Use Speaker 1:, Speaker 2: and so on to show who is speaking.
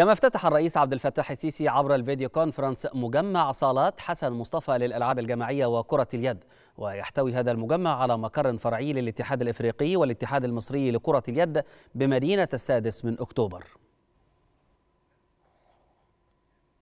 Speaker 1: كما افتتح الرئيس عبد الفتاح السيسي عبر الفيديو كونفرنس مجمع صالات حسن مصطفى للألعاب الجماعية وكرة اليد ويحتوي هذا المجمع على مقر فرعي للاتحاد الإفريقي والاتحاد المصري لكرة اليد بمدينة السادس من أكتوبر